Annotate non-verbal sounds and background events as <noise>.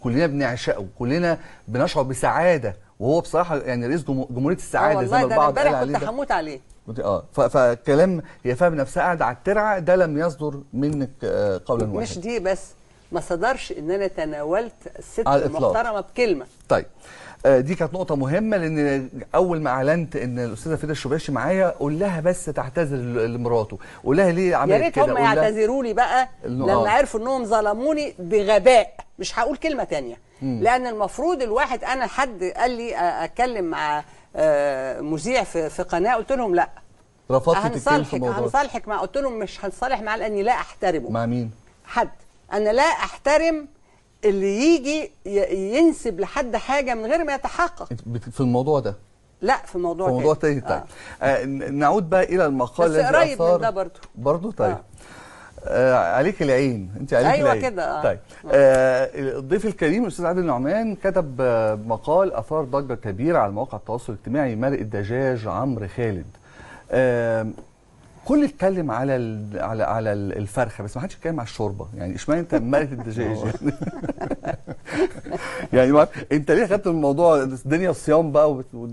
كلنا بنعشقه كلنا بنشعر بسعاده وهو بصراحه يعني رئيس جمهوريه السعاده زي ما البعض قال عليه كنت هموت عليه اه فكلام هي فاهم نفسها قاعده على الترعه ده لم يصدر منك آه، قولا واحدا مش دي بس ما صدرش ان انا تناولت الست المحترمه بكلمه طيب آه، دي كانت نقطه مهمه لان اول ما اعلنت ان الاستاذه فيدا الشباشي معايا قول لها بس تعتذر لمراته قول لها ليه عملت كده يا ريت هم يعتذروا لي بقى لما آه. عرفوا انهم ظلموني بغباء مش هقول كلمه تانية مم. لان المفروض الواحد انا حد قال لي اتكلم مع آه، مذيع في, قناه قلت لهم لا رفضت تتكلم في هنصالحك مع قلت لهم مش هنصالح معاه لاني لا احترمه مع مين حد انا لا احترم اللي يجي ينسب لحد حاجه من غير ما يتحقق في الموضوع ده لا في موضوع في موضوع تاني طيب آه. آه نعود بقى الى المقال بس قريب من ده برضه برضه طيب آه. آه عليك العين انت عليك أيوة العين ايوه كده آه. طيب آه. آه الضيف الكريم الاستاذ عادل نعمان كتب آه مقال اثار ضجه كبيره على مواقع التواصل الاجتماعي مرق الدجاج عمرو خالد آه كل اتكلم على على على الفرخه بس ما حدش اتكلم على الشوربه يعني اشمعنى انت مرء الدجاج <laughs> يعني, يعني انت ليه خدت الموضوع الدنيا صيام بقى